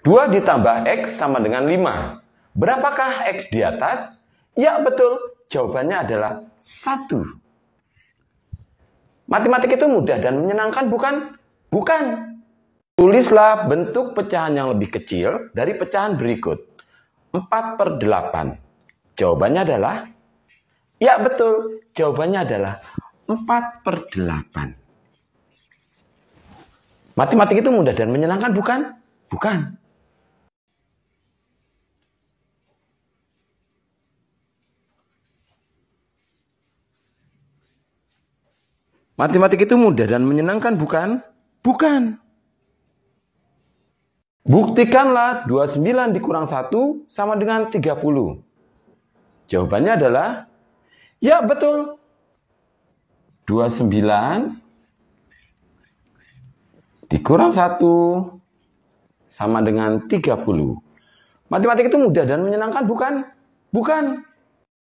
2 ditambah X sama dengan 5. Berapakah X di atas? Ya betul, jawabannya adalah 1. Matematik itu mudah dan menyenangkan bukan? Bukan. Tulislah bentuk pecahan yang lebih kecil dari pecahan berikut. 4 per 8. Jawabannya adalah? Ya betul, jawabannya adalah 4 per 8. Matematik itu mudah dan menyenangkan bukan? Bukan. Matematik itu mudah dan menyenangkan bukan? Bukan. Buktikanlah 29 dikurang 1 sama dengan 30. Jawabannya adalah, ya betul. 29 dikurang 1 sama dengan 30. Matematik itu mudah dan menyenangkan bukan? Bukan.